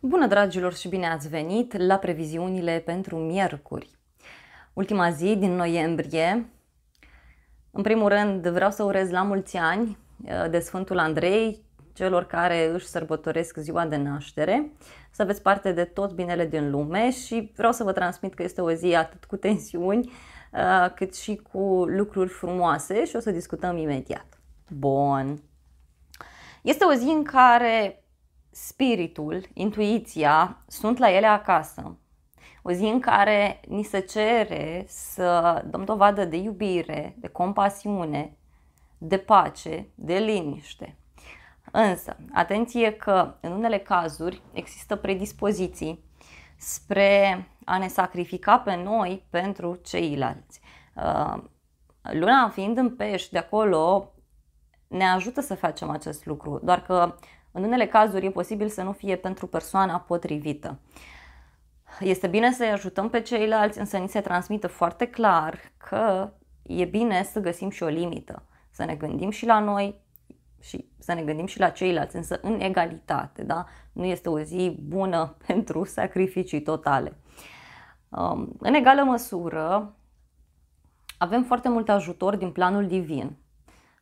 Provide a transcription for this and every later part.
Bună dragilor și bine ați venit la previziunile pentru miercuri. Ultima zi din noiembrie. În primul rând vreau să urez la mulți ani uh, de Sfântul Andrei, celor care își sărbătoresc ziua de naștere, să aveți parte de tot binele din lume și vreau să vă transmit că este o zi atât cu tensiuni uh, cât și cu lucruri frumoase și o să discutăm imediat. Bun. Este o zi în care spiritul, intuiția sunt la ele acasă. O zi în care ni se cere să dăm dovadă de iubire, de compasiune, de pace, de liniște. Însă, atenție că în unele cazuri există predispoziții spre a ne sacrifica pe noi pentru ceilalți. Uh, luna fiind în pești de acolo ne ajută să facem acest lucru, doar că în unele cazuri e posibil să nu fie pentru persoana potrivită. Este bine să-i ajutăm pe ceilalți, însă ni se transmită foarte clar că e bine să găsim și o limită, să ne gândim și la noi și să ne gândim și la ceilalți, însă în egalitate, da? Nu este o zi bună pentru sacrificii totale. Um, în egală măsură, avem foarte mult ajutor din planul divin.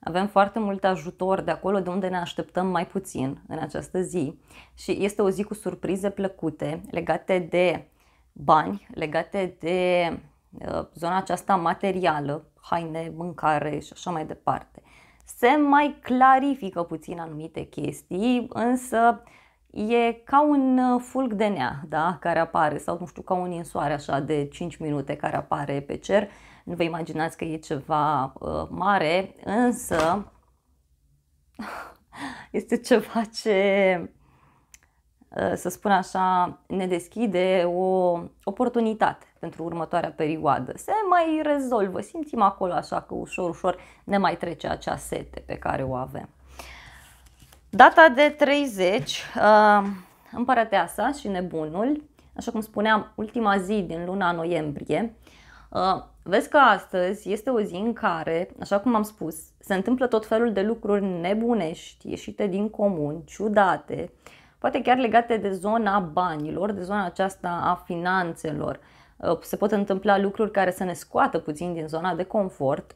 Avem foarte mult ajutor de acolo de unde ne așteptăm mai puțin în această zi și este o zi cu surprize plăcute legate de bani, legate de uh, zona aceasta materială, haine, mâncare și așa mai departe. Se mai clarifică puțin anumite chestii, însă e ca un uh, fulg de nea da? care apare sau nu știu, ca un insoare așa de 5 minute care apare pe cer nu vă imaginați că e ceva uh, mare, însă este ceva ce, uh, să spun așa, ne deschide o oportunitate pentru următoarea perioadă. Se mai rezolvă, simțim acolo așa că ușor, ușor ne mai trece acea sete pe care o avem. Data de 30, uh, împărăteasa și nebunul, așa cum spuneam, ultima zi din luna noiembrie, Uh, vezi că astăzi este o zi în care, așa cum am spus, se întâmplă tot felul de lucruri nebunești, ieșite din comun, ciudate, poate chiar legate de zona banilor, de zona aceasta a finanțelor. Uh, se pot întâmpla lucruri care să ne scoată puțin din zona de confort,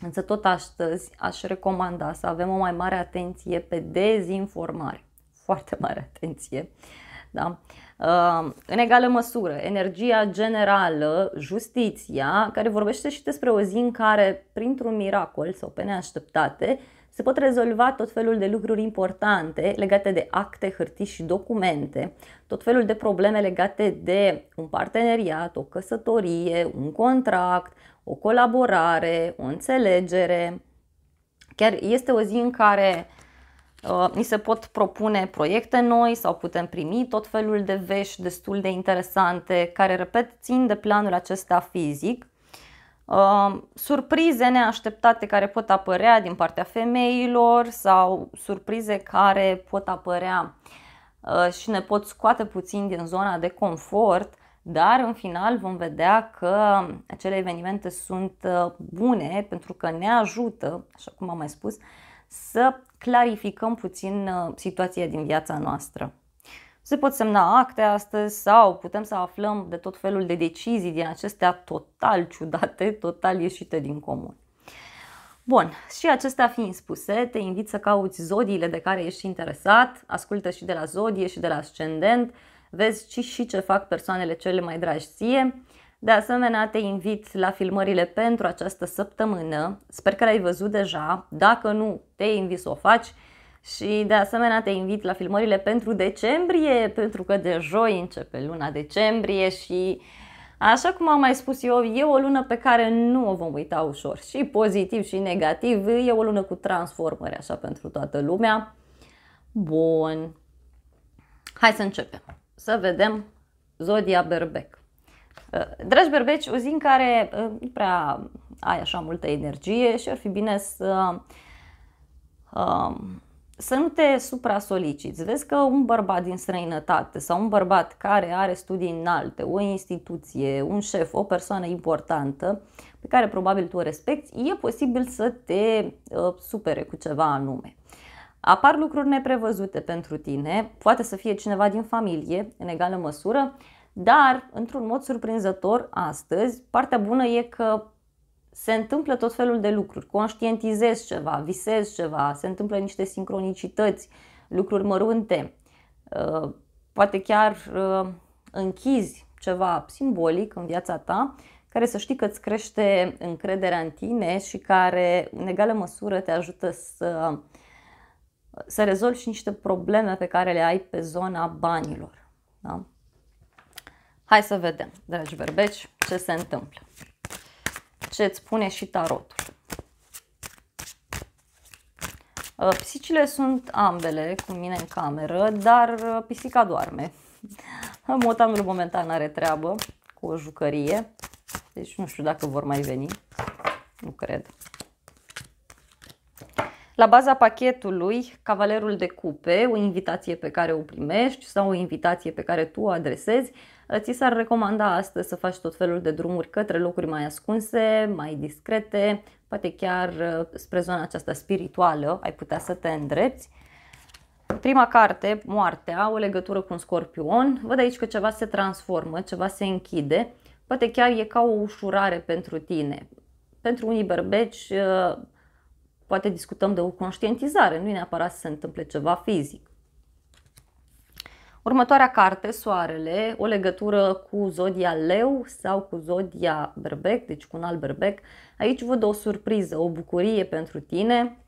însă tot astăzi aș recomanda să avem o mai mare atenție pe dezinformare. Foarte mare atenție. Da? Uh, Uh, în egală măsură, energia generală, justiția, care vorbește și despre o zi în care, printr-un miracol sau pe neașteptate, se pot rezolva tot felul de lucruri importante legate de acte, hârtii și documente, tot felul de probleme legate de un parteneriat, o căsătorie, un contract, o colaborare, o înțelegere. Chiar este o zi în care Uh, ni se pot propune proiecte noi sau putem primi tot felul de vești destul de interesante care, repet, țin de planul acesta fizic. Uh, surprize neașteptate care pot apărea din partea femeilor sau surprize care pot apărea uh, și ne pot scoate puțin din zona de confort, dar în final vom vedea că acele evenimente sunt bune pentru că ne ajută, așa cum am mai spus, să clarificăm puțin uh, situația din viața noastră. Se pot semna acte astăzi sau putem să aflăm de tot felul de decizii din acestea total ciudate, total ieșite din comun. Bun, și acestea fiind spuse, te invit să cauți zodiile de care ești interesat, ascultă și de la zodie și de la ascendent, vezi ce și ce fac persoanele cele mai dragi ție, de asemenea, te invit la filmările pentru această săptămână. Sper că l ai văzut deja. Dacă nu, te invit să o faci. Și de asemenea te invit la filmările pentru decembrie, pentru că de joi începe luna decembrie și Așa cum am mai spus eu, e o lună pe care nu o vom uita ușor, și pozitiv și negativ, e o lună cu transformări așa pentru toată lumea. Bun, hai să începem, să vedem Zodia Berbec. Uh, dragi berbeci, o zi în care uh, nu prea ai așa multă energie și ar fi bine să, um, să nu te supra-soliciți. Vezi că un bărbat din străinătate sau un bărbat care are studii înalte, o instituție, un șef, o persoană importantă pe care probabil tu o respecti, e posibil să te uh, supere cu ceva anume. Apar lucruri neprevăzute pentru tine, poate să fie cineva din familie, în egală măsură, dar, într-un mod surprinzător, astăzi, partea bună e că se întâmplă tot felul de lucruri. Conștientizez ceva, visezi ceva, se întâmplă niște sincronicități, lucruri mărunte, uh, poate chiar uh, închizi ceva simbolic în viața ta, care să știi că îți crește încrederea în tine și care, în egală măsură, te ajută să, să rezolvi și niște probleme pe care le ai pe zona banilor. Da? Hai să vedem, dragi verbeci, ce se întâmplă. Ce îți spune și tarotul. Uh, pisicile sunt ambele cu mine în cameră, dar uh, pisica doarme. Motanul momentan are treabă cu o jucărie, deci nu știu dacă vor mai veni, nu cred. La baza pachetului, cavalerul de cupe, o invitație pe care o primești sau o invitație pe care tu o adresezi, Ă, ți s-ar recomanda astăzi să faci tot felul de drumuri către locuri mai ascunse, mai discrete, poate chiar ă, spre zona aceasta spirituală ai putea să te îndrepți. Prima carte, Moartea, o legătură cu un scorpion. Văd aici că ceva se transformă, ceva se închide. Poate chiar e ca o ușurare pentru tine. Pentru unii berbeci, ă, poate discutăm de o conștientizare, nu e neapărat să se întâmple ceva fizic. Următoarea carte, Soarele, o legătură cu zodia Leu sau cu zodia Berbec, deci cu un alt berbec. Aici văd o surpriză, o bucurie pentru tine,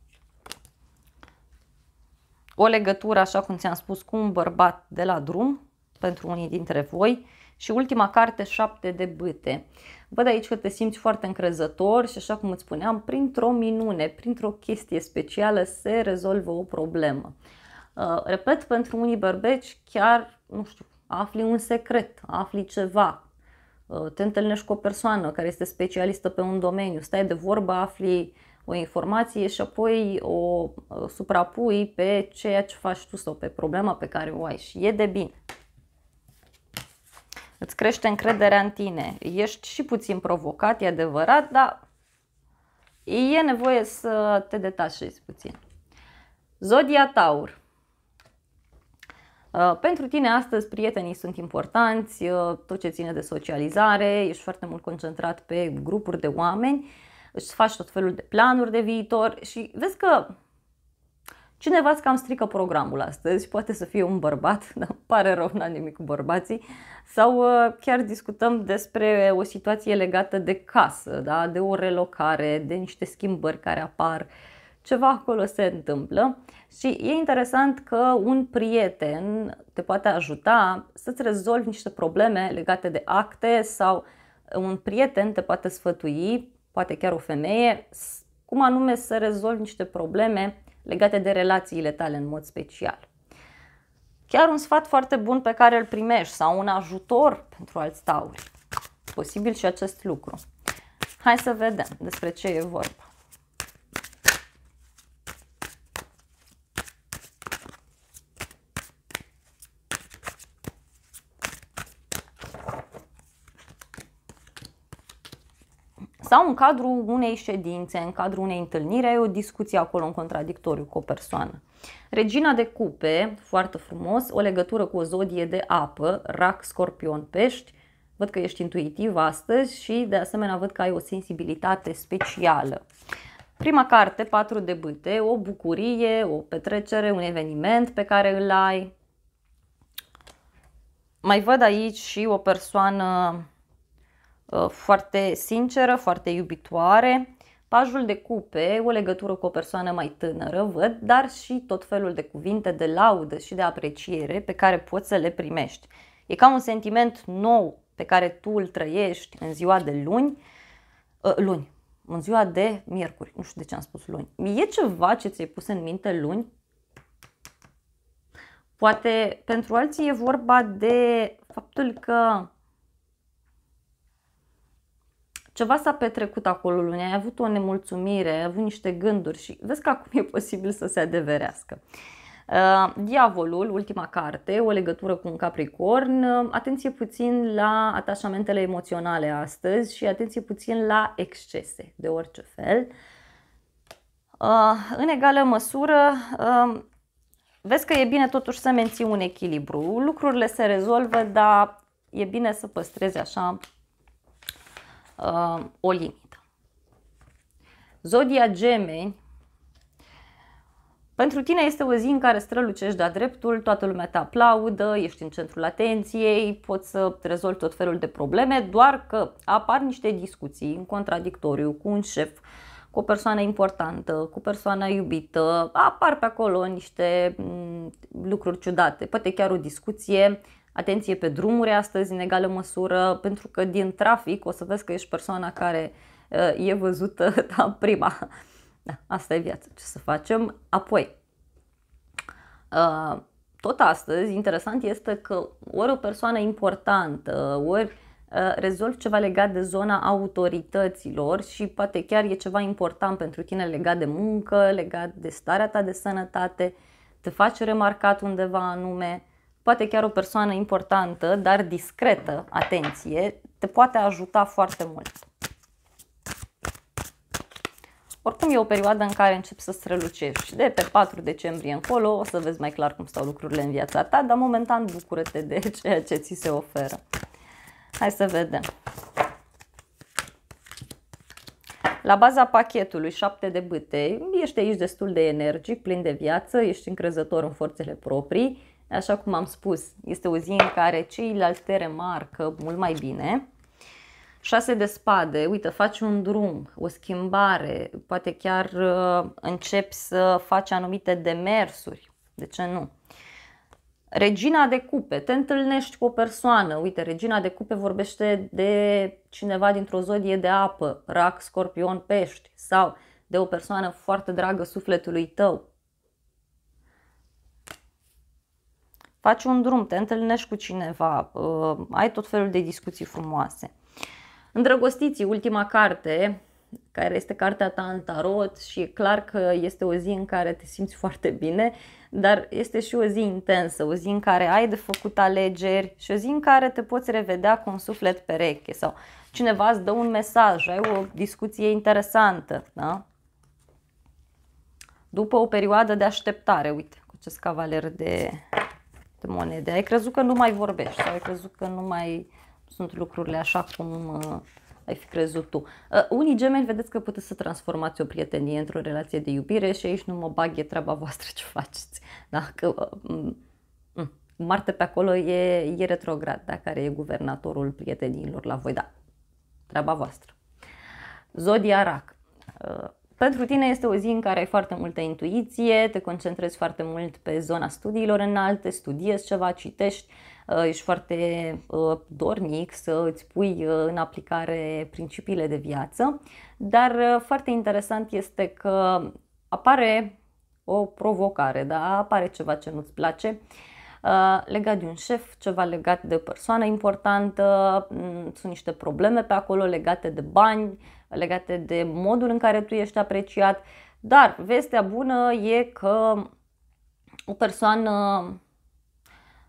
o legătură, așa cum ți-am spus, cu un bărbat de la drum, pentru unii dintre voi, și ultima carte, șapte de bâte. Văd aici că te simți foarte încrezător și așa cum îți spuneam, printr-o minune, printr-o chestie specială se rezolvă o problemă. Uh, repet, pentru unii berbeci chiar, nu știu, afli un secret, afli ceva, uh, te întâlnești cu o persoană care este specialistă pe un domeniu, stai de vorbă, afli o informație și apoi o uh, suprapui pe ceea ce faci tu sau pe problema pe care o ai și e de bine. Îți crește încrederea în tine, ești și puțin provocat, e adevărat, dar e nevoie să te detașezi puțin. Zodia Taur. Uh, pentru tine astăzi prietenii sunt importanți, uh, tot ce ține de socializare, ești foarte mult concentrat pe grupuri de oameni, îți faci tot felul de planuri de viitor și vezi că cineva îți cam strică programul astăzi, poate să fie un bărbat, dar pare rău, n-am nimic cu bărbații, sau uh, chiar discutăm despre o situație legată de casă, da? de o relocare, de niște schimbări care apar, uh, ceva acolo se întâmplă și e interesant că un prieten te poate ajuta să-ți rezolvi niște probleme legate de acte sau un prieten te poate sfătui, poate chiar o femeie, cum anume să rezolvi niște probleme legate de relațiile tale în mod special. Chiar un sfat foarte bun pe care îl primești sau un ajutor pentru alți tauri. Posibil și acest lucru. Hai să vedem despre ce e vorba. Sau în cadrul unei ședințe, în cadrul unei întâlniri, ai o discuție acolo în contradictoriu cu o persoană. Regina de cupe, foarte frumos, o legătură cu o zodie de apă, rac, scorpion, pești. Văd că ești intuitiv astăzi și de asemenea văd că ai o sensibilitate specială. Prima carte, patru de bâte, o bucurie, o petrecere, un eveniment pe care îl ai. Mai văd aici și o persoană Uh, foarte sinceră, foarte iubitoare. Pajul de cupe, o legătură cu o persoană mai tânără, văd, dar și tot felul de cuvinte de laudă și de apreciere pe care poți să le primești. E ca un sentiment nou pe care tu îl trăiești în ziua de luni, uh, luni, în ziua de miercuri, nu știu de ce am spus luni. E ceva ce ți-ai pus în minte luni? Poate pentru alții e vorba de faptul că ceva s-a petrecut acolo luni, ai avut o nemulțumire, ai avut niște gânduri și vezi că acum e posibil să se adeverească. Uh, diavolul, ultima carte, o legătură cu un capricorn, uh, atenție puțin la atașamentele emoționale astăzi și atenție puțin la excese de orice fel. Uh, în egală măsură, vezi că e bine totuși să menții un echilibru. Lucrurile se rezolvă, dar e bine să păstrezi așa uh, o limită. Zodia gemeni, pentru tine este o zi în care strălucești de-a dreptul, toată lumea te aplaudă, ești în centrul atenției, poți să rezolvi tot felul de probleme, doar că apar niște discuții în contradictoriu cu un șef, cu o persoană importantă, cu persoana iubită, apar pe acolo niște mm, lucruri ciudate, poate chiar o discuție atenție pe drumuri astăzi în egală măsură, pentru că din trafic o să vezi că ești persoana care uh, e văzută da, prima. Da, asta e viața, ce să facem. Apoi, uh, tot astăzi, interesant este că ori o persoană importantă, ori uh, rezolvi ceva legat de zona autorităților și poate chiar e ceva important pentru tine legat de muncă, legat de starea ta de sănătate, te faci remarcat undeva anume, poate chiar o persoană importantă, dar discretă, atenție, te poate ajuta foarte mult. Oricum e o perioadă în care încep să strălucești și de pe 4 decembrie încolo o să vezi mai clar cum stau lucrurile în viața ta, dar momentan bucură-te de ceea ce ți se oferă. Hai să vedem. La baza pachetului 7 de bâte, ești aici destul de energic, plin de viață, ești încrezător în forțele proprii, Așa cum am spus, este o zi în care ceilalți te remarcă mult mai bine. 6 de spade, uite, faci un drum, o schimbare, poate chiar uh, începi să faci anumite demersuri, de ce nu? Regina de cupe, te întâlnești cu o persoană, uite, regina de cupe vorbește de cineva dintr-o zodie de apă, rac, scorpion, pești sau de o persoană foarte dragă sufletului tău. faci un drum, te întâlnești cu cineva, uh, ai tot felul de discuții frumoase. Îndrăgostiții, ultima carte, care este cartea ta în tarot și e clar că este o zi în care te simți foarte bine, dar este și o zi intensă, o zi în care ai de făcut alegeri și o zi în care te poți revedea cu un suflet pereche sau cineva îți dă un mesaj, ai o discuție interesantă, da? După o perioadă de așteptare, uite, cu acest cavaler de de monede. Ai crezut că nu mai vorbești sau ai crezut că nu mai sunt lucrurile așa cum uh, ai fi crezut tu. Uh, unii gemeni vedeți că puteți să transformați o prietenie într-o relație de iubire și aici nu mă bag, e treaba voastră ce faceți. Dacă că uh, mm, mm, Marte pe acolo e, e retrograd, da? care e guvernatorul prietenilor la voi, da. Treaba voastră. Zodia Rac. Pentru tine este o zi în care ai foarte multă intuiție, te concentrezi foarte mult pe zona studiilor înalte, studiezi ceva, citești, uh, ești foarte uh, dornic să îți pui uh, în aplicare principiile de viață, dar foarte interesant este că apare o provocare, da? apare ceva ce nu-ți place Uh, legat de un șef, ceva legat de o persoană importantă, mm, sunt niște probleme pe acolo legate de bani, legate de modul în care tu ești apreciat, dar vestea bună e că o persoană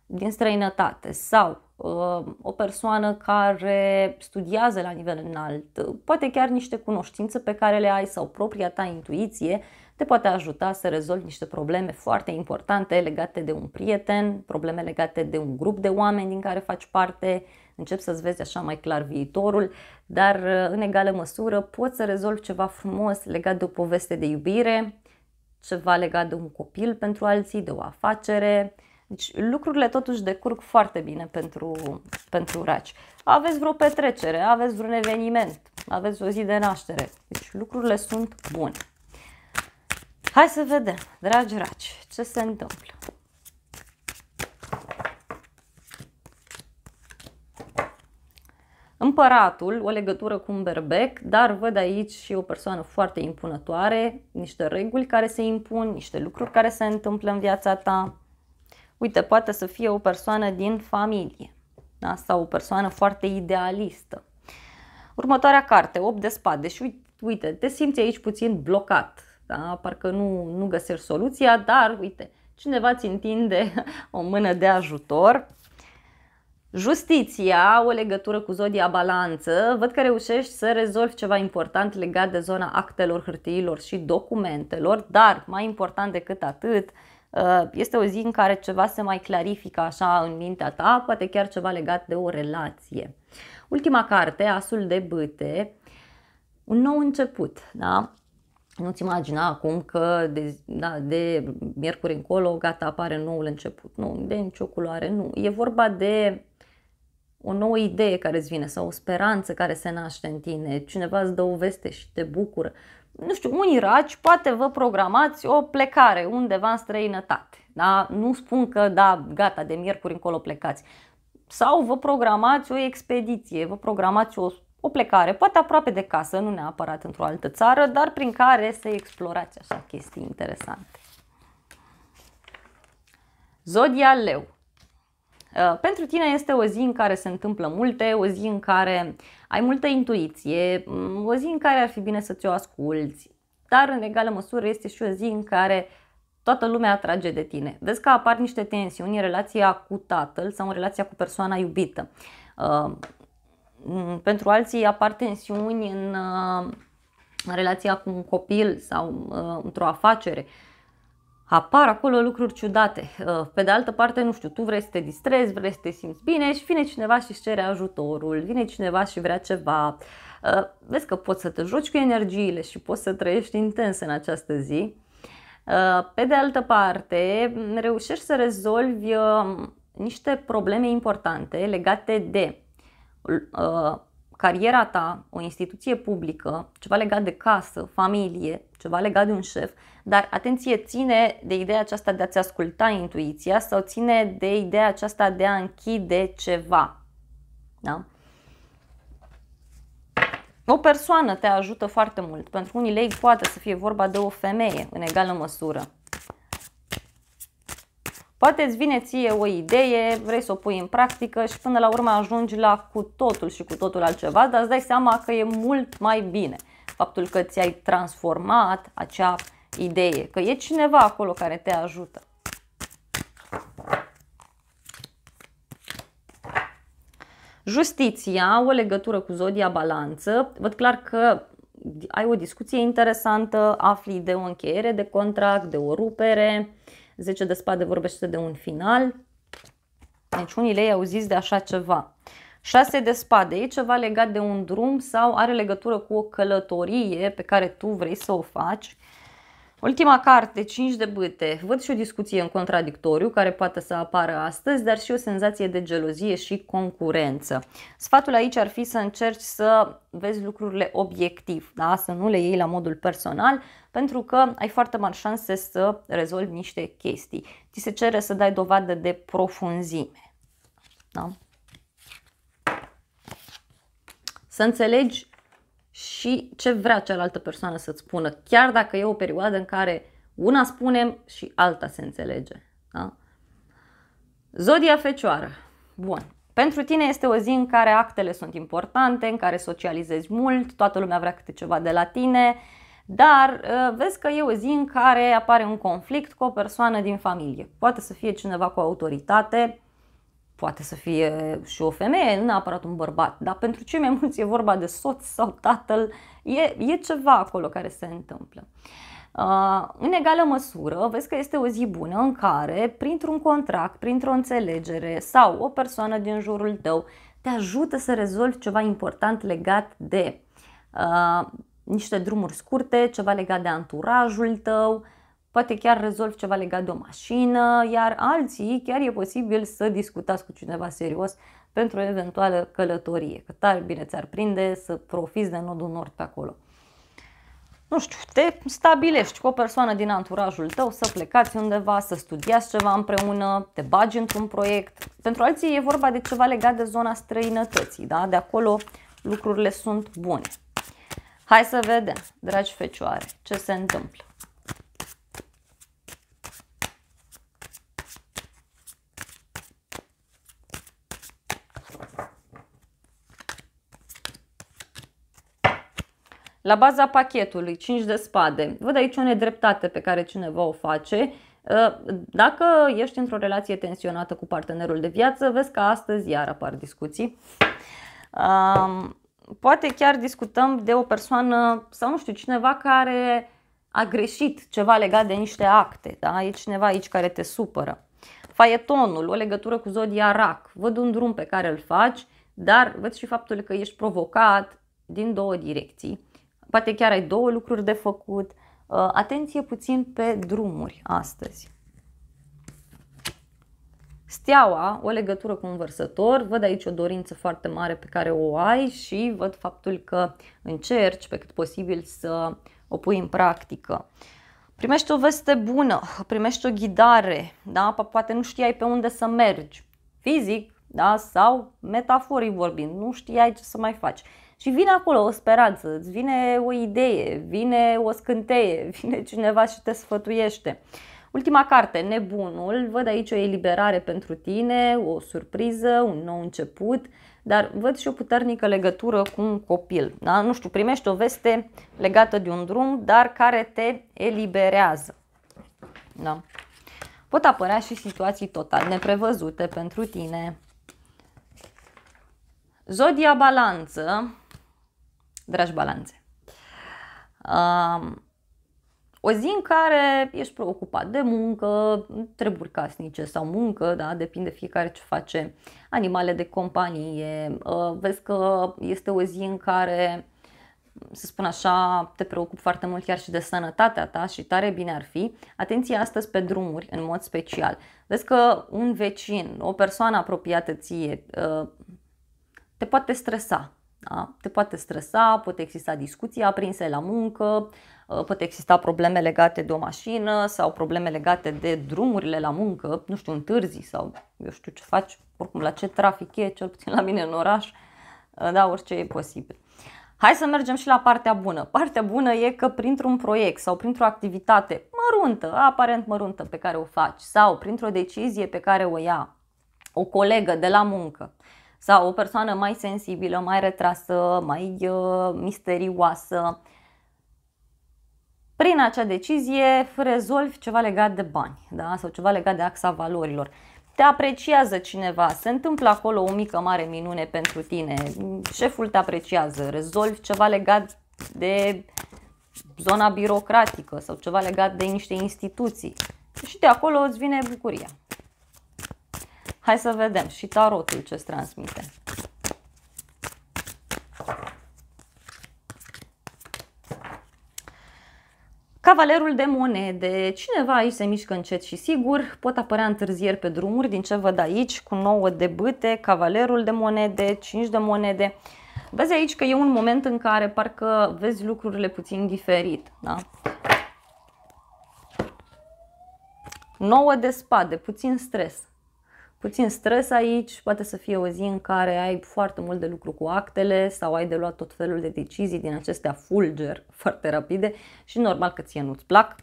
din străinătate sau uh, o persoană care studiază la nivel înalt, uh, poate chiar niște cunoștințe pe care le ai sau propria ta intuiție, te poate ajuta să rezolvi niște probleme foarte importante legate de un prieten, probleme legate de un grup de oameni din care faci parte, începi să-ți vezi așa mai clar viitorul, dar uh, în egală măsură poți să rezolvi ceva frumos legat de o poveste de iubire, ceva legat de un copil pentru alții, de o afacere. Deci lucrurile totuși decurg foarte bine pentru, pentru raci. Aveți vreo petrecere, aveți vreun eveniment, aveți o zi de naștere. Deci lucrurile sunt bune. Hai să vedem, dragi raci, ce se întâmplă. Împăratul, o legătură cu un berbec, dar văd aici și o persoană foarte impunătoare, niște reguli care se impun, niște lucruri care se întâmplă în viața ta. Uite, poate să fie o persoană din familie da? sau o persoană foarte idealistă. Următoarea carte, 8 de spade și uite, te simți aici puțin blocat, da? parcă nu, nu găsești soluția, dar uite, cineva ți întinde o mână de ajutor. Justiția, o legătură cu zodia balanță, văd că reușești să rezolvi ceva important legat de zona actelor, hârtiilor și documentelor, dar mai important decât atât, uh, este o zi în care ceva se mai clarifică așa în mintea ta, poate chiar ceva legat de o relație. Ultima carte, Asul de Băte, un nou început, da? nu-ți imagina acum că de, da, de miercuri încolo, gata, apare noul început. Nu, de nicio culoare, nu. E vorba de o nouă idee care îți vine sau o speranță care se naște în tine, cineva îți dă o veste și te bucură. Nu știu, unii raci poate vă programați o plecare undeva în străinătate. Da? Nu spun că da, gata, de miercuri încolo plecați. Sau vă programați o expediție, vă programați o o plecare, poate aproape de casă, nu neapărat într-o altă țară, dar prin care să explorați așa chestii interesante. Zodia Leu. Uh, pentru tine este o zi în care se întâmplă multe, o zi în care ai multă intuiție, mm, o zi în care ar fi bine să ți-o asculți, dar în egală măsură este și o zi în care toată lumea atrage de tine. Vezi că apar niște tensiuni în relația cu tatăl sau în relația cu persoana iubită. Uh, pentru alții apar tensiuni în, în uh, relația cu un copil sau uh, într-o afacere. Apar acolo lucruri ciudate. Uh, pe de altă parte, nu știu, tu vrei să te distrezi, vrei să te simți bine și vine cineva și îți cere ajutorul, vine cineva și vrea ceva. Vezi că poți să te joci cu energiile și poți să trăiești intens în această zi. Pe de altă parte, reușești să rezolvi niște probleme importante legate de Uh, cariera ta, o instituție publică, ceva legat de casă, familie, ceva legat de un șef, dar atenție, ține de ideea aceasta de a-ți asculta intuiția sau ține de ideea aceasta de a închide ceva. Da? O persoană te ajută foarte mult. Pentru unii lei poate să fie vorba de o femeie, în egală măsură. Poate îți vine ție o idee, vrei să o pui în practică și până la urmă ajungi la cu totul și cu totul altceva, dar îți dai seama că e mult mai bine faptul că ți-ai transformat acea idee, că e cineva acolo care te ajută. Justiția, o legătură cu zodia balanță, văd clar că ai o discuție interesantă, afli de o încheiere de contract, de o rupere, 10 de spade vorbește de un final. Deci unii lei zis de așa ceva. 6 de spade e ceva legat de un drum sau are legătură cu o călătorie pe care tu vrei să o faci Ultima carte, 5 de bâte. Văd și o discuție în contradictoriu care poate să apară astăzi, dar și o senzație de gelozie și concurență. Sfatul aici ar fi să încerci să vezi lucrurile obiectiv, da? să nu le iei la modul personal, pentru că ai foarte mari șanse să rezolvi niște chestii. Ti se cere să dai dovadă de profunzime. Da? Să înțelegi și ce vrea cealaltă persoană să-ți spună, chiar dacă e o perioadă în care una spunem și alta se înțelege. Da? Zodia Fecioară. Bun. Pentru tine este o zi în care actele sunt importante, în care socializezi mult, toată lumea vrea câte ceva de la tine, dar ă, vezi că e o zi în care apare un conflict cu o persoană din familie. Poate să fie cineva cu autoritate, poate să fie și o femeie, nu neapărat un bărbat, dar pentru cei mai mulți e vorba de soț sau tatăl, e, e ceva acolo care se întâmplă. Uh, în egală măsură, vezi că este o zi bună în care, printr-un contract, printr-o înțelegere sau o persoană din jurul tău, te ajută să rezolvi ceva important legat de uh, niște drumuri scurte, ceva legat de anturajul tău, uh, poate chiar rezolvi ceva legat de o mașină, iar alții chiar e posibil să discutați cu cineva serios pentru o eventuală călătorie, că tare bine ți-ar prinde să profiți de nodul nord pe acolo. Nu știu, te stabilești cu o persoană din anturajul tău să plecați undeva, să studiați ceva împreună, te bagi într-un proiect. Pentru alții e vorba de ceva legat de zona străinătății, da? de acolo lucrurile sunt bune. Hai să vedem, dragi fecioare, ce se întâmplă. La baza pachetului, 5 de spade. Văd aici o nedreptate pe care cineva o face. Ă, dacă ești într-o relație tensionată cu partenerul de viață, vezi că astăzi iar apar discuții. Poate chiar discutăm de o persoană sau nu știu, cineva care a greșit ceva legat de niște acte. Da? E cineva aici care te supără. Faietonul, o legătură cu zodia rac. Văd un drum pe care îl faci, dar văd și faptul că ești provocat din două direcții poate chiar ai două lucruri de făcut. Uh, atenție puțin pe drumuri astăzi. Steaua, o legătură cu un vărsător, văd aici o dorință foarte mare pe care o ai și văd faptul că încerci pe cât posibil să o pui în practică. Primești o veste bună, primești o ghidare, da? poate nu știai pe unde să mergi, fizic da? sau metaforic vorbind, nu știai ce să mai faci. Și vine acolo o speranță, îți vine o idee, vine o scânteie, vine cineva și te sfătuiește. Ultima carte, Nebunul, văd aici o eliberare pentru tine, o surpriză, un nou început, dar văd și o puternică legătură cu un copil. Da? Nu știu, primești o veste legată de un drum, dar care te eliberează. Da. Pot apărea și situații total neprevăzute pentru tine. Zodia Balanță dragi balanțe. Um, o zi în care ești preocupat de muncă, treburi casnice sau muncă, da, depinde fiecare ce face, animale de companie, ă, vezi că este o zi în care, să spun așa, te preocupi foarte mult chiar și de sănătatea ta și tare bine ar fi. Atenție astăzi pe drumuri, în mod special. Vezi că un vecin, o persoană apropiată ție, ă, te poate stresa, da? Te poate stresa, poate exista discuții aprinse la muncă, ă, poate exista probleme legate de o mașină sau probleme legate de drumurile la muncă, nu știu, întârzi sau eu știu ce faci, oricum la ce trafic e, cel puțin la mine în oraș, ă, da, orice e posibil. Hai să mergem și la partea bună. Partea bună e că printr-un proiect sau printr-o activitate măruntă, aparent măruntă pe care o faci sau printr-o decizie pe care o ia o colegă de la muncă, sau o persoană mai sensibilă, mai retrasă, mai uh, misterioasă. Prin acea decizie rezolvi ceva legat de bani da? sau ceva legat de axa valorilor. Te apreciază cineva, se întâmplă acolo o mică mare minune pentru tine, șeful te apreciază, rezolvi ceva legat de zona birocratică sau ceva legat de niște instituții. Și de acolo îți vine bucuria. Hai să vedem și tarotul ce-ți transmite. Cavalerul de monede. Cineva aici se mișcă încet și sigur. Pot apărea întârzieri pe drumuri din ce văd aici, cu 9 de băte. cavalerul de monede, 5 de monede. Vezi aici că e un moment în care parcă vezi lucrurile puțin diferit. Da? 9 de spade, puțin stres puțin stres aici, poate să fie o zi în care ai foarte mult de lucru cu actele sau ai de luat tot felul de decizii din acestea fulger foarte rapide și normal că ție nu-ți plac.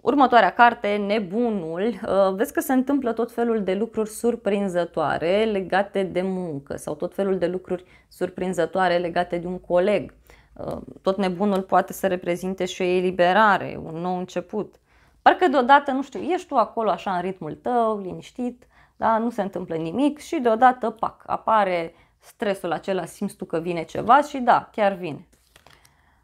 Următoarea carte, Nebunul, uh, vezi că se întâmplă tot felul de lucruri surprinzătoare legate de muncă sau tot felul de lucruri surprinzătoare legate de un coleg. Uh, tot nebunul poate să reprezinte și o eliberare, un nou început. Parcă deodată, nu știu, ești tu acolo așa în ritmul tău, liniștit, da? nu se întâmplă nimic și deodată, pac, apare stresul acela, simți tu că vine ceva și da, chiar vine.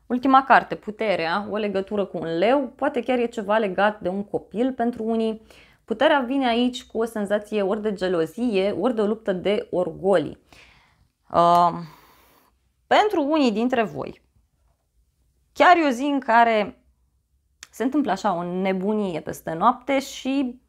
Ultima carte, Puterea, o legătură cu un leu, poate chiar e ceva legat de un copil pentru unii. Puterea vine aici cu o senzație ori de gelozie, ori de o luptă de orgoli. Uh, pentru unii dintre voi, chiar e o zi în care se întâmplă așa o nebunie peste noapte și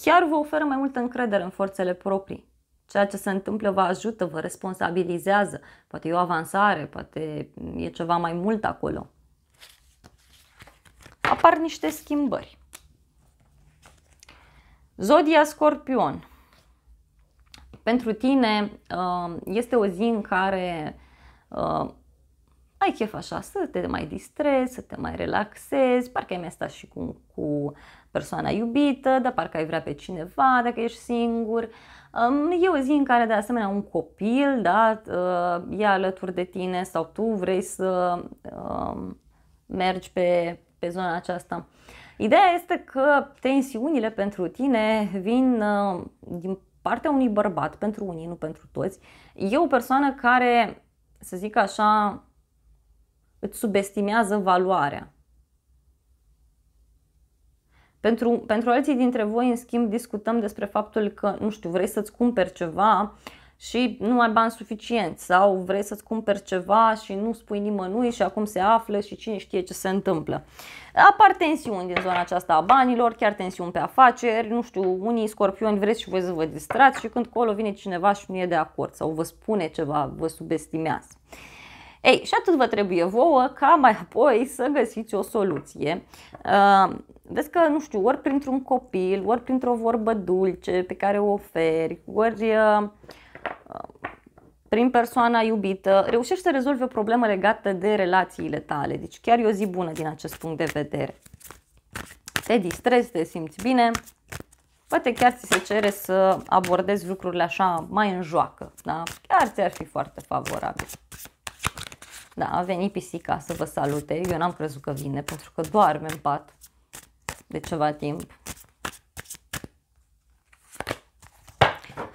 chiar vă oferă mai multă încredere în forțele proprii. Ceea ce se întâmplă vă ajută, vă responsabilizează, poate e o avansare, poate e ceva mai mult acolo. Apar niște schimbări. Zodia Scorpion. Pentru tine uh, este o zi în care uh, ai chef așa să te mai distrezi, să te mai relaxezi, parcă ai mai stat și cu, cu persoana iubită, dar parcă ai vrea pe cineva dacă ești singur. E o zi în care, de asemenea, un copil da, ă, e alături de tine sau tu vrei să mergi pe, pe zona aceasta. Ideea este că tensiunile pentru tine vin ă, din partea unui bărbat, pentru unii, nu pentru toți. E o persoană care, să zic așa, îți subestimează valoarea. Pentru, pentru alții dintre voi, în schimb, discutăm despre faptul că, nu știu, vrei să-ți cumperi ceva și nu ai bani suficient sau vrei să-ți cumperi ceva și nu spui nimănui și acum se află și cine știe ce se întâmplă. Apar tensiuni din zona aceasta a banilor, chiar tensiuni pe afaceri, nu știu, unii scorpioni vreți și voi să vă distrați și când colo vine cineva și nu e de acord sau vă spune ceva, vă subestimează. Ei, și atât vă trebuie vouă ca mai apoi să găsiți o soluție. Uh, vezi că, nu știu, ori printr-un copil, ori printr-o vorbă dulce pe care o oferi, ori uh, prin persoana iubită, reușești să rezolvi o problemă legată de relațiile tale. Deci chiar e o zi bună din acest punct de vedere. Te distrezi, te simți bine, poate chiar ți se cere să abordezi lucrurile așa mai în joacă, da? Chiar ți-ar fi foarte favorabil. Da, a venit pisica să vă salute. Eu n-am crezut că vine, pentru că doarme în pat de ceva timp.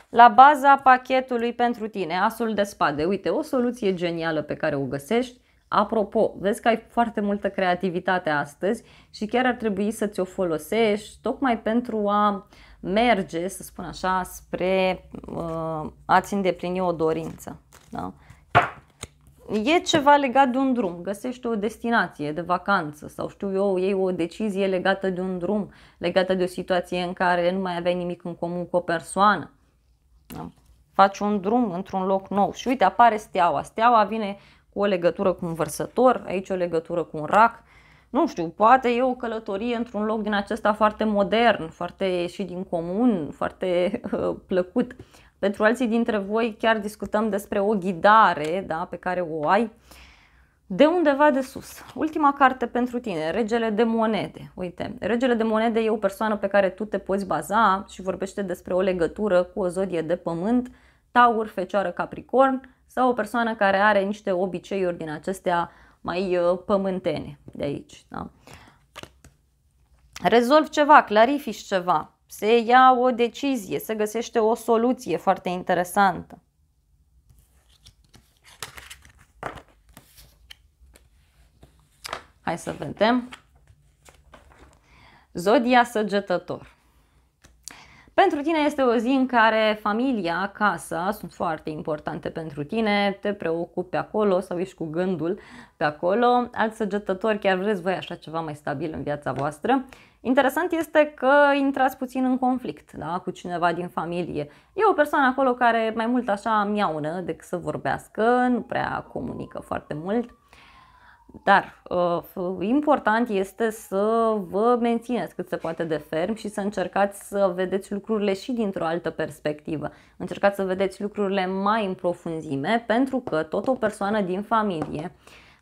La baza pachetului pentru tine, asul de spade. Uite, o soluție genială pe care o găsești. Apropo, vezi că ai foarte multă creativitate astăzi și chiar ar trebui să ți-o folosești tocmai pentru a merge, să spun așa, spre uh, a-ți îndeplini o dorință. Da? e ceva legat de un drum, găsești o destinație de vacanță sau știu eu, iei o decizie legată de un drum, legată de o situație în care nu mai aveai nimic în comun cu o persoană. Da? Faci un drum într-un loc nou și uite apare steaua. Steaua vine cu o legătură cu un vărsător, aici o legătură cu un rac. Nu știu, poate e o călătorie într-un loc din acesta foarte modern, foarte și din comun, foarte uh, plăcut. Pentru alții dintre voi chiar discutăm despre o ghidare da, pe care o ai de undeva de sus. Ultima carte pentru tine, Regele de Monede. Uite, Regele de Monede e o persoană pe care tu te poți baza și vorbește despre o legătură cu o zodie de pământ, taur, fecioară, capricorn sau o persoană care are niște obiceiuri din acestea mai uh, pământene de aici. Da? Rezolvi ceva, clarifici ceva, se ia o decizie, se găsește o soluție foarte interesantă. Hai să vedem. Zodia săgetător. Pentru tine este o zi în care familia, casa sunt foarte importante pentru tine, te preocupi pe acolo sau ești cu gândul pe acolo. Alți săgetători chiar vreți voi așa ceva mai stabil în viața voastră. Interesant este că intrați puțin în conflict da, cu cineva din familie. E o persoană acolo care mai mult așa miaună decât să vorbească, nu prea comunică foarte mult. Dar uh, important este să vă mențineți cât se poate de ferm și să încercați să vedeți lucrurile și dintr-o altă perspectivă. Încercați să vedeți lucrurile mai în profunzime pentru că tot o persoană din familie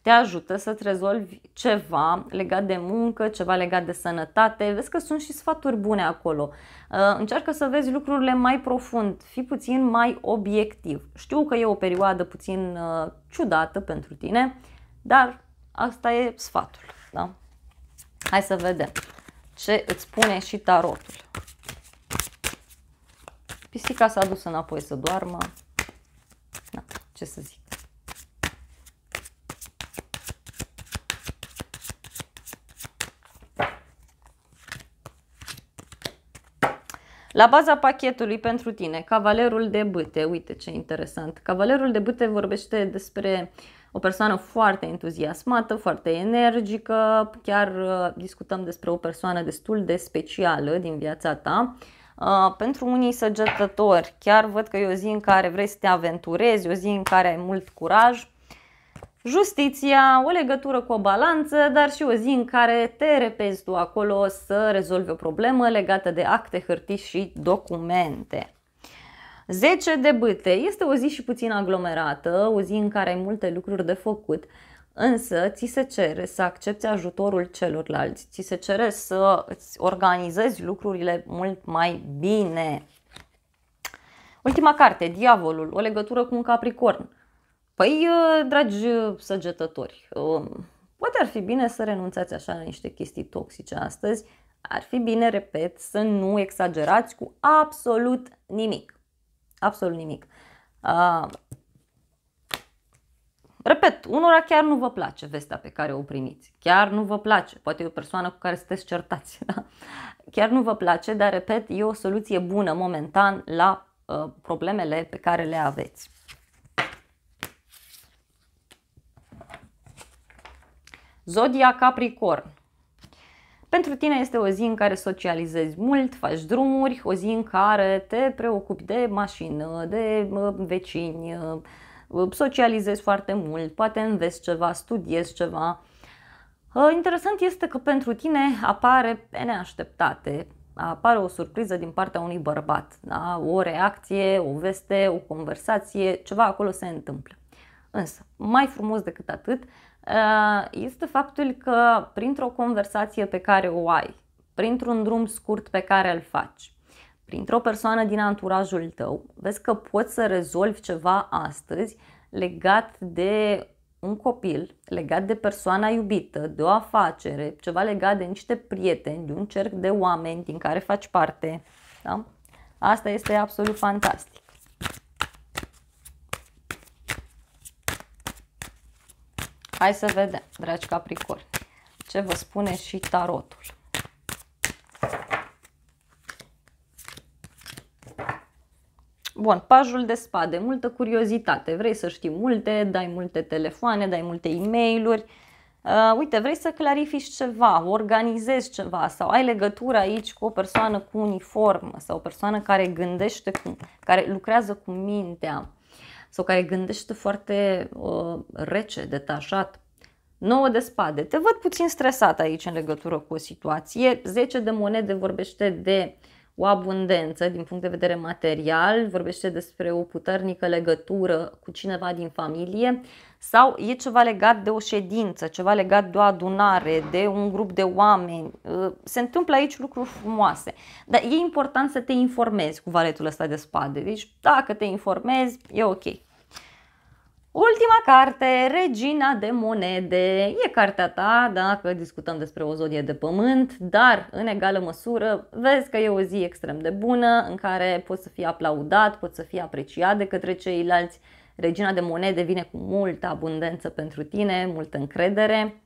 te ajută să-ți rezolvi ceva legat de muncă, ceva legat de sănătate. Vezi că sunt și sfaturi bune acolo. Uh, încearcă să vezi lucrurile mai profund, fi puțin mai obiectiv. Știu că e o perioadă puțin uh, ciudată pentru tine, dar asta e sfatul. Da? Hai să vedem ce îți spune și tarotul. Pisica s-a dus înapoi să doarmă. Da, ce să zic. La baza pachetului pentru tine, Cavalerul de Bâte, uite ce interesant. Cavalerul de Bâte vorbește despre o persoană foarte entuziasmată, foarte energică, chiar uh, discutăm despre o persoană destul de specială din viața ta. Uh, pentru unii săgetători, chiar văd că e o zi în care vrei să te aventurezi, o zi în care ai mult curaj, justiția, o legătură cu o balanță, dar și o zi în care te repezi tu acolo să rezolvi o problemă legată de acte, hârtii și documente. 10 de bâte. Este o zi și puțin aglomerată, o zi în care ai multe lucruri de făcut, însă ți se cere să accepti ajutorul celorlalți, ți se cere să îți organizezi lucrurile mult mai bine. Ultima carte, Diavolul, o legătură cu un capricorn Păi, ă, dragi ă, săgetători, ă, poate ar fi bine să renunțați așa la niște chestii toxice astăzi. Ar fi bine, repet, să nu exagerați cu absolut nimic. Absolut nimic. Uh, repet, unora chiar nu vă place vestea pe care o primiți. Chiar nu vă place. Poate e o persoană cu care sunteți certați. Da? Chiar nu vă place, dar, repet, e o soluție bună momentan la uh, problemele pe care le aveți. Zodia Capricorn. Pentru tine este o zi în care socializezi mult, faci drumuri, o zi în care te preocupi de mașină, de vecini, socializezi foarte mult, poate înveți ceva, studiezi ceva. Ă, interesant este că pentru tine apare pe neașteptate, apare o surpriză din partea unui bărbat, da? o reacție, o veste, o conversație, ceva acolo se întâmplă. Însă, mai frumos decât atât, uh, Uh, este faptul că printr-o conversație pe care o ai, printr-un drum scurt pe care îl faci, printr-o persoană din anturajul tău, vezi că poți să rezolvi ceva astăzi legat de un copil, legat de persoana iubită, de o afacere, ceva legat de niște prieteni, de un cerc de oameni din care faci parte. Da? Asta este absolut fantastic. Hai să vedem, dragi capricori, ce vă spune și tarotul. Bun, pajul de spade, multă curiozitate, vrei să știi multe, dai multe telefoane, dai multe e mail Uh, uite, vrei să clarifici ceva, organizezi ceva sau ai legătură aici cu o persoană cu uniformă sau o persoană care gândește, cu, care lucrează cu mintea sau care gândește foarte uh, rece, detașat. 9 de spade. Te văd puțin stresat aici în legătură cu o situație. 10 de monede vorbește de o abundență din punct de vedere material, vorbește despre o puternică legătură cu cineva din familie sau e ceva legat de o ședință, ceva legat de o adunare, de un grup de oameni. Uh, se întâmplă aici lucruri frumoase, dar e important să te informezi cu valetul ăsta de spade. Deci dacă te informezi, e ok. Ultima carte, Regina de monede, e cartea ta dacă discutăm despre o zodie de pământ, dar în egală măsură vezi că e o zi extrem de bună în care poți să fii aplaudat, poți să fii apreciat de către ceilalți. Regina de monede vine cu multă abundență pentru tine, multă încredere,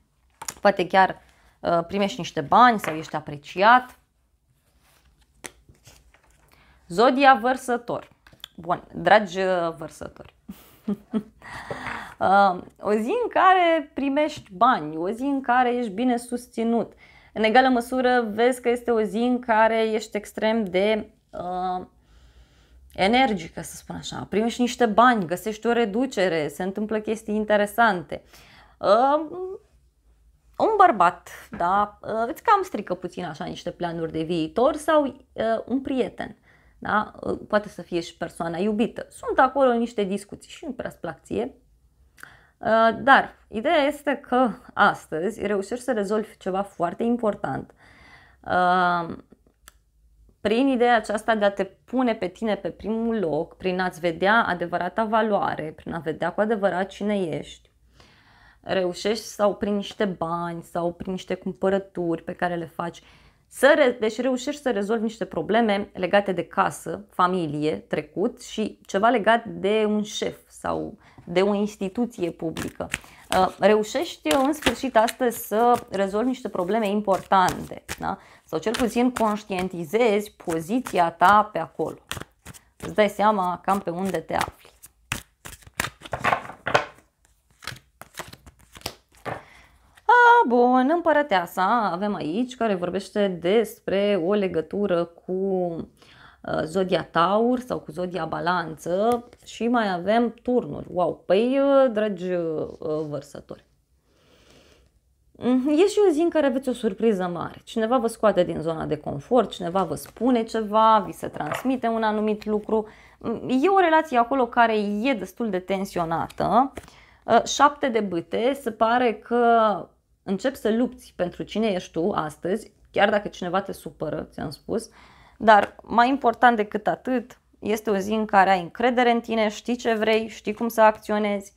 poate chiar uh, primești niște bani sau ești apreciat. Zodia vărsător. Bun, dragi uh, vărsători. Uh, o zi în care primești bani, o zi în care ești bine susținut. În egală măsură vezi că este o zi în care ești extrem de uh, energică, să spun așa. Primești niște bani, găsești o reducere, se întâmplă chestii interesante. Uh, un bărbat, da, uh, îți cam strică puțin așa niște planuri de viitor sau uh, un prieten da? Ă, poate să fie și persoana iubită. Sunt acolo niște discuții și nu prea plac ție. Ă, dar ideea este că astăzi reușești să rezolvi ceva foarte important ă, prin ideea aceasta de a te pune pe tine pe primul loc, prin a-ți vedea adevărata valoare, prin a vedea cu adevărat cine ești, reușești sau prin niște bani sau prin niște cumpărături pe care le faci să re- deci reușești să rezolvi niște probleme legate de casă, familie, trecut și ceva legat de un șef sau de o instituție publică. Uh, reușești uh, în sfârșit astăzi să rezolvi niște probleme importante da? sau cel puțin conștientizezi poziția ta pe acolo. Îți dai seama cam pe unde te afli. bun, împărăteasa avem aici, care vorbește despre o legătură cu uh, zodia Taur sau cu zodia Balanță și mai avem turnuri. Wow, păi, uh, dragi uh, vărsători, mm, E și o zi în care aveți o surpriză mare. Cineva vă scoate din zona de confort, cineva vă spune ceva, vi se transmite un anumit lucru. Mm, e o relație acolo care e destul de tensionată. Șapte de bâte, se pare că Încep să lupți pentru cine ești tu astăzi, chiar dacă cineva te supără, ți-am spus, dar mai important decât atât, este o zi în care ai încredere în tine, știi ce vrei, știi cum să acționezi.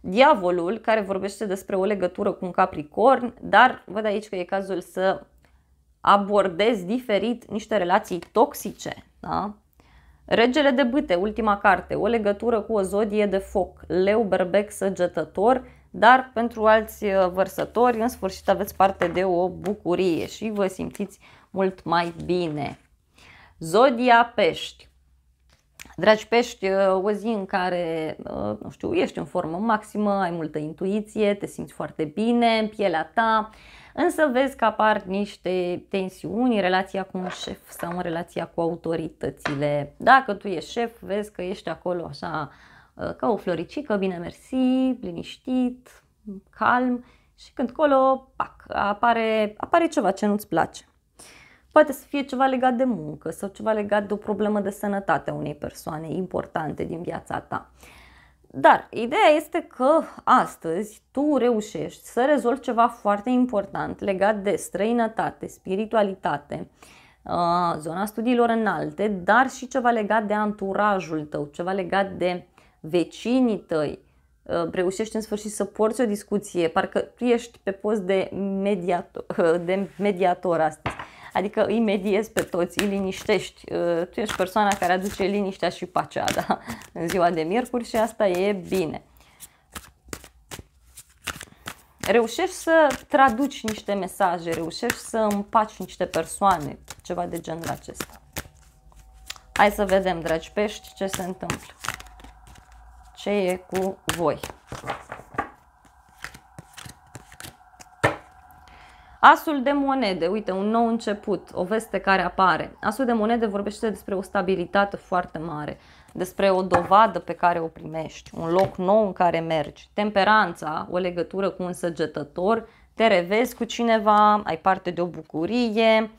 Diavolul, care vorbește despre o legătură cu un capricorn, dar văd aici că e cazul să abordezi diferit niște relații toxice. Da? Regele de bâte, ultima carte, o legătură cu o zodie de foc, leu, berbec, săgetător, dar pentru alți uh, vărsători în sfârșit aveți parte de o bucurie și vă simțiți mult mai bine. Zodia Pești Dragi pești, uh, o zi în care, uh, nu știu, ești în formă maximă, ai multă intuiție, te simți foarte bine în pielea ta, însă vezi că apar niște tensiuni în relația cu un șef sau în relația cu autoritățile. Dacă tu ești șef, vezi că ești acolo așa Uh, ca o floricică, bine mersi, liniștit, calm și când colo, pac, apare, apare ceva ce nu-ți place. Poate să fie ceva legat de muncă sau ceva legat de o problemă de sănătate a unei persoane importante din viața ta. Dar ideea este că astăzi tu reușești să rezolvi ceva foarte important legat de străinătate, spiritualitate, uh, zona studiilor înalte, dar și ceva legat de anturajul tău, ceva legat de vecinii tăi, uh, reușești în sfârșit să porți o discuție, parcă tu ești pe post de mediator, uh, de mediator astăzi. Adică îi mediezi pe toți, îi liniștești. Uh, tu ești persoana care aduce liniștea și pacea da? în ziua de miercuri și asta e bine. Reușești să traduci niște mesaje, reușești să împaci niște persoane, ceva de genul acesta. Hai să vedem, dragi pești, ce se întâmplă ce e cu voi. Asul de monede, uite, un nou început, o veste care apare. Asul de monede vorbește despre o stabilitate foarte mare, despre o dovadă pe care o primești, un loc nou în care mergi. Temperanța, o legătură cu un săgetător, te revezi cu cineva, ai parte de o bucurie,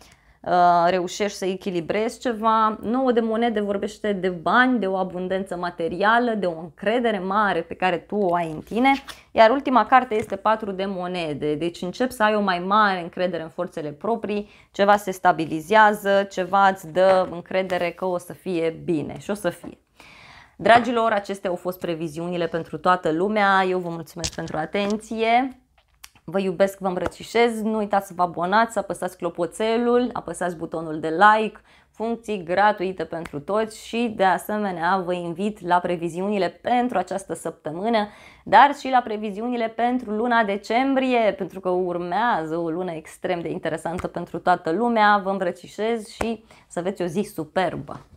Uh, reușești să echilibrezi ceva. Nouă de monede vorbește de bani, de o abundență materială, de o încredere mare pe care tu o ai în tine. Iar ultima carte este patru de monede, deci încep să ai o mai mare încredere în forțele proprii, ceva se stabilizează, ceva îți dă încredere că o să fie bine și o să fie. Dragilor, acestea au fost previziunile pentru toată lumea. Eu vă mulțumesc pentru atenție. Vă iubesc, vă îmbrățișez, nu uitați să vă abonați, să apăsați clopoțelul, apăsați butonul de like, funcții gratuite pentru toți și de asemenea vă invit la previziunile pentru această săptămână, dar și la previziunile pentru luna decembrie, pentru că urmează o lună extrem de interesantă pentru toată lumea. Vă îmbrățișez și să aveți o zi superbă!